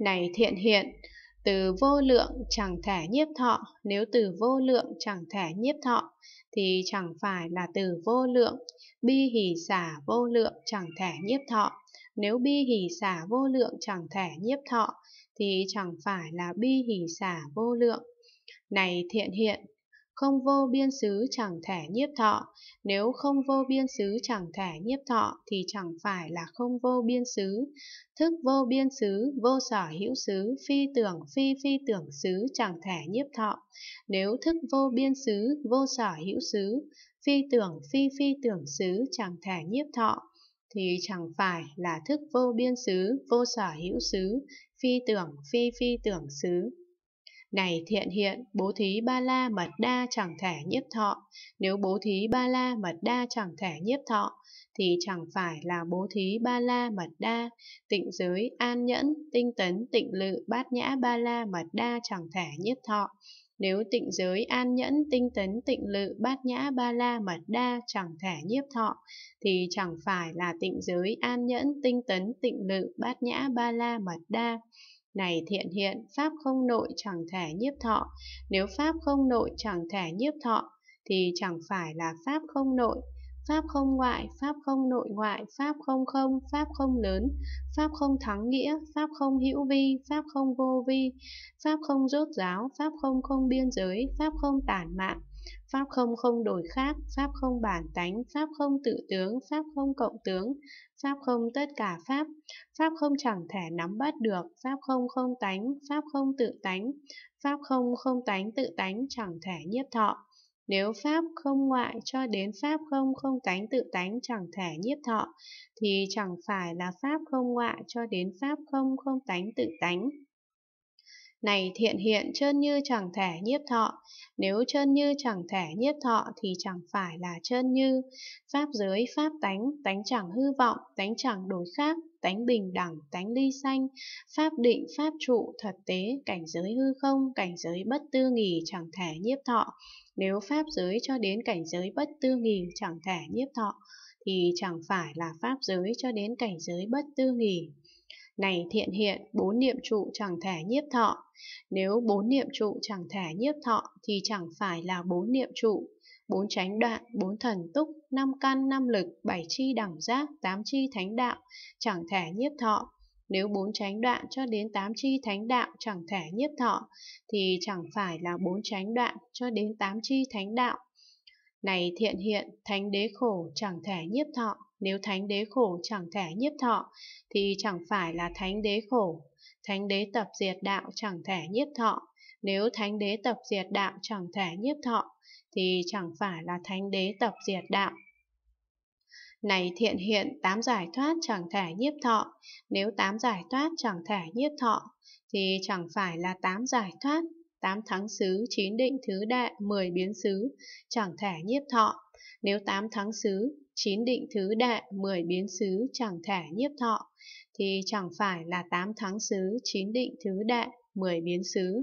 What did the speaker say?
Này thiện hiện, từ vô lượng chẳng thể nhiếp thọ, nếu từ vô lượng chẳng thể nhiếp thọ, thì chẳng phải là từ vô lượng, bi hỷ xả vô lượng chẳng thể nhiếp thọ. Nếu bi hỷ xả vô lượng chẳng thể nhiếp thọ, thì chẳng phải là bi hỷ xả vô lượng. Này thiện hiện, không vô biên xứ chẳng thể nhiếp thọ, nếu không vô biên xứ chẳng thể nhiếp thọ thì chẳng phải là không vô biên xứ. Thức vô biên xứ, vô sở hữu xứ, phi tưởng phi phi tưởng xứ chẳng thể nhiếp thọ. Nếu thức vô biên xứ, vô sở hữu xứ, phi tưởng phi phi tưởng xứ chẳng thể nhiếp thọ thì chẳng phải là thức vô biên xứ, vô sở hữu xứ, phi tưởng phi phi tưởng xứ này thiện hiện, bố thí ba la mật đa chẳng thể nhiếp thọ. Nếu bố thí ba la mật đa chẳng thể nhiếp thọ, thì chẳng phải là bố thí ba la mật đa, tịnh giới, an nhẫn, tinh tấn, tịnh lự, bát nhã ba la mật đa chẳng thể nhiếp thọ. Nếu tịnh giới an nhẫn tinh tấn tịnh lự bát nhã ba la mật đa chẳng thể nhiếp thọ, thì chẳng phải là tịnh giới an nhẫn tinh tấn tịnh lự bát nhã ba la mật đa này thiện hiện, pháp không nội chẳng thể nhiếp thọ. Nếu pháp không nội chẳng thể nhiếp thọ, thì chẳng phải là pháp không nội. Pháp không ngoại, pháp không nội ngoại, pháp không không, pháp không lớn, pháp không thắng nghĩa, pháp không hữu vi, pháp không vô vi, pháp không rốt giáo, pháp không không biên giới, pháp không tản mạng, Pháp không không đổi khác, Pháp không bản tánh, Pháp không tự tướng, Pháp không cộng tướng, Pháp không tất cả Pháp, Pháp không chẳng thể nắm bắt được, Pháp không không tánh, Pháp không tự tánh, Pháp không không tánh tự tánh chẳng thể nhiếp thọ. Nếu Pháp không ngoại cho đến Pháp không không tánh tự tánh chẳng thể nhiếp thọ, thì chẳng phải là Pháp không ngoại cho đến Pháp không không tánh tự tánh này thiện hiện chân như chẳng thể nhiếp thọ, nếu chân như chẳng thể nhiếp thọ thì chẳng phải là chân như, pháp giới pháp tánh, tánh chẳng hư vọng, tánh chẳng đổi khác, tánh bình đẳng, tánh ly sanh, pháp định, pháp trụ, thật tế, cảnh giới hư không, cảnh giới bất tư nghỉ chẳng thể nhiếp thọ, nếu pháp giới cho đến cảnh giới bất tư nghỉ chẳng thể nhiếp thọ, thì chẳng phải là pháp giới cho đến cảnh giới bất tư nghỉ này thiện hiện bốn niệm trụ chẳng thể nhiếp thọ nếu bốn niệm trụ chẳng thể nhiếp thọ thì chẳng phải là bốn niệm trụ bốn chánh đoạn bốn thần túc năm căn năm lực bảy chi đẳng giác tám chi thánh đạo chẳng thể nhiếp thọ nếu bốn chánh đoạn cho đến tám chi thánh đạo chẳng thể nhiếp thọ thì chẳng phải là bốn chánh đoạn cho đến tám chi thánh đạo này thiện hiện, thánh đế khổ chẳng thể nhiếp thọ, nếu thánh đế khổ chẳng thể nhiếp thọ, thì chẳng phải là thánh đế khổ. Thánh đế tập diệt đạo chẳng thể nhiếp thọ, nếu thánh đế tập diệt đạo chẳng thể nhiếp thọ, thì chẳng phải là thánh đế tập diệt đạo. Này thiện hiện, tám giải thoát chẳng thể nhiếp thọ, nếu tám giải thoát chẳng thể nhiếp thọ, thì chẳng phải là tám giải thoát, 8 thắng xứ, 9 định thứ đại, 10 biến xứ, chẳng thể nhiếp thọ. Nếu 8 thắng xứ, 9 định thứ đại, 10 biến xứ, chẳng thể nhiếp thọ, thì chẳng phải là 8 thắng xứ, 9 định thứ đại, 10 biến xứ.